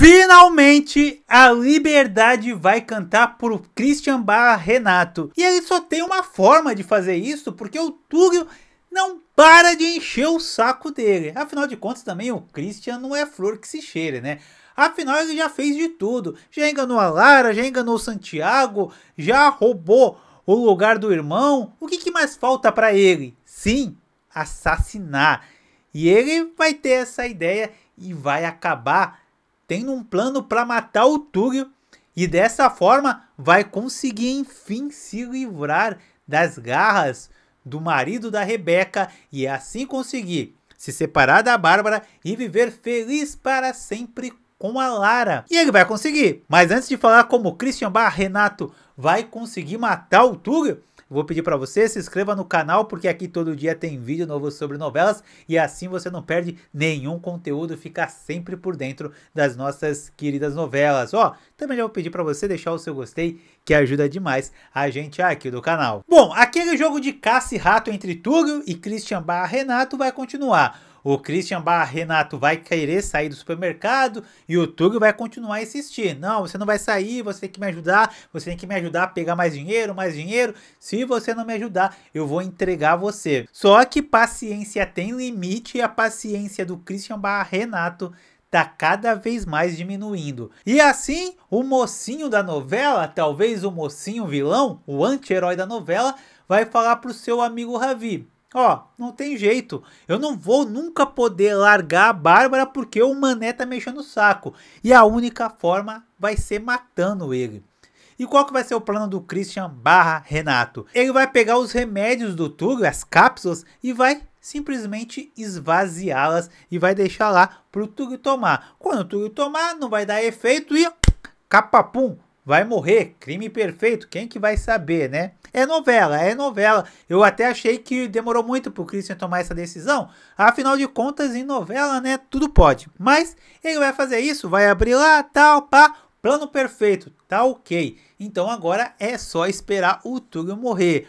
Finalmente, a Liberdade vai cantar pro Christian Barra Renato. E ele só tem uma forma de fazer isso, porque o Túlio não para de encher o saco dele. Afinal de contas, também o Christian não é flor que se cheire, né? Afinal, ele já fez de tudo. Já enganou a Lara, já enganou o Santiago, já roubou o lugar do irmão. O que, que mais falta para ele? Sim, assassinar. E ele vai ter essa ideia e vai acabar tem um plano para matar o Túlio e dessa forma vai conseguir enfim se livrar das garras do marido da Rebeca e assim conseguir se separar da Bárbara e viver feliz para sempre com a Lara. E ele vai conseguir. Mas antes de falar como Christian Bar Renato vai conseguir matar o Túlio, Vou pedir para você se inscreva no canal porque aqui todo dia tem vídeo novo sobre novelas e assim você não perde nenhum conteúdo, fica sempre por dentro das nossas queridas novelas. Ó, também já vou pedir para você deixar o seu gostei que ajuda demais a gente aqui do canal. Bom, aquele jogo de caça e rato entre Túlio e Christian Barra Renato vai continuar. O Christian barra Renato vai querer sair do supermercado e o Túlio vai continuar a Não, você não vai sair, você tem que me ajudar, você tem que me ajudar a pegar mais dinheiro, mais dinheiro. Se você não me ajudar, eu vou entregar você. Só que paciência tem limite e a paciência do Christian barra Renato tá cada vez mais diminuindo. E assim, o mocinho da novela, talvez o mocinho vilão, o anti-herói da novela, vai falar pro seu amigo Ravi. Ó, não tem jeito. Eu não vou nunca poder largar a Bárbara porque o Mané tá mexendo o saco. E a única forma vai ser matando ele. E qual que vai ser o plano do Christian barra Renato? Ele vai pegar os remédios do Tug, as cápsulas, e vai simplesmente esvaziá-las e vai deixar lá pro Tug tomar. Quando o Túlio tomar, não vai dar efeito e capapum, vai morrer, crime perfeito, quem que vai saber, né? É novela, é novela. Eu até achei que demorou muito pro Christian tomar essa decisão. Afinal de contas, em novela, né, tudo pode. Mas ele vai fazer isso, vai abrir lá, tal, pá, plano perfeito, tá ok. Então agora é só esperar o Túlio morrer.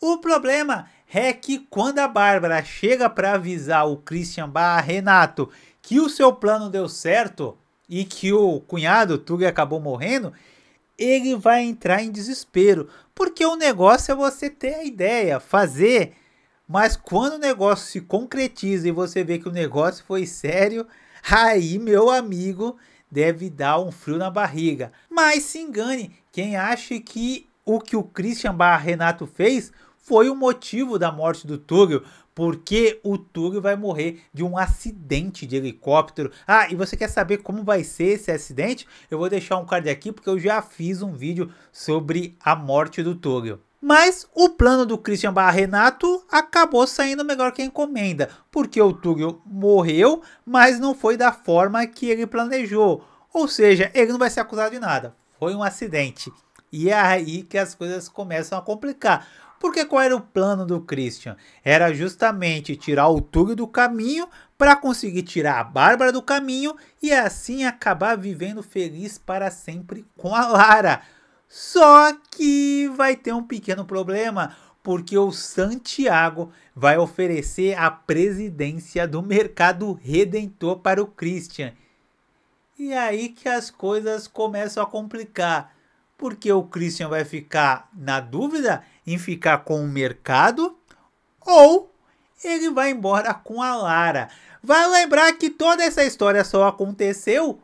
O problema é que quando a Bárbara chega para avisar o Christian barra Renato que o seu plano deu certo e que o cunhado, o Túlio, acabou morrendo, ele vai entrar em desespero, porque o negócio é você ter a ideia, fazer, mas quando o negócio se concretiza e você vê que o negócio foi sério, aí meu amigo deve dar um frio na barriga. Mas se engane, quem acha que o que o Christian Barra Renato fez foi o motivo da morte do Túlio, porque o Túlio vai morrer de um acidente de helicóptero. Ah, e você quer saber como vai ser esse acidente? Eu vou deixar um card aqui porque eu já fiz um vídeo sobre a morte do Túlio. Mas o plano do Christian Barra Renato acabou saindo melhor que a encomenda, porque o Túlio morreu, mas não foi da forma que ele planejou. Ou seja, ele não vai ser acusado de nada. Foi um acidente. E é aí que as coisas começam a complicar porque qual era o plano do Christian? Era justamente tirar o Tug do caminho para conseguir tirar a Bárbara do caminho e assim acabar vivendo feliz para sempre com a Lara. Só que vai ter um pequeno problema, porque o Santiago vai oferecer a presidência do mercado redentor para o Christian. E aí que as coisas começam a complicar, porque o Christian vai ficar na dúvida em ficar com o mercado ou ele vai embora com a Lara. Vai lembrar que toda essa história só aconteceu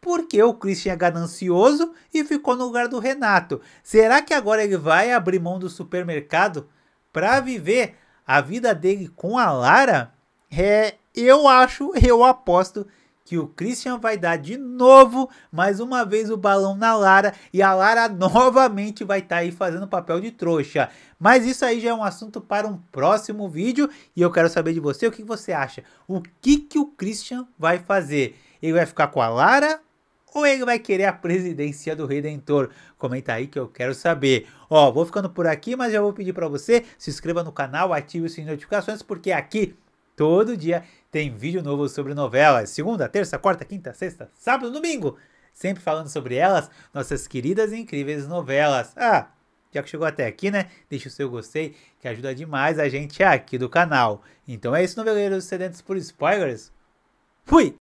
porque o Christian é ganancioso e ficou no lugar do Renato. Será que agora ele vai abrir mão do supermercado para viver a vida dele com a Lara? É, eu acho, eu aposto que o Christian vai dar de novo, mais uma vez o balão na Lara e a Lara novamente vai estar tá aí fazendo papel de trouxa. Mas isso aí já é um assunto para um próximo vídeo e eu quero saber de você o que você acha. O que, que o Christian vai fazer? Ele vai ficar com a Lara ou ele vai querer a presidência do Redentor? Comenta aí que eu quero saber. Ó, vou ficando por aqui, mas já vou pedir para você se inscreva no canal, ative as notificações, porque aqui Todo dia tem vídeo novo sobre novelas. Segunda, terça, quarta, quinta, sexta, sábado, domingo. Sempre falando sobre elas, nossas queridas e incríveis novelas. Ah, já que chegou até aqui, né? Deixa o seu gostei, que ajuda demais a gente aqui do canal. Então é isso, noveleiros sedentos por spoilers. Fui!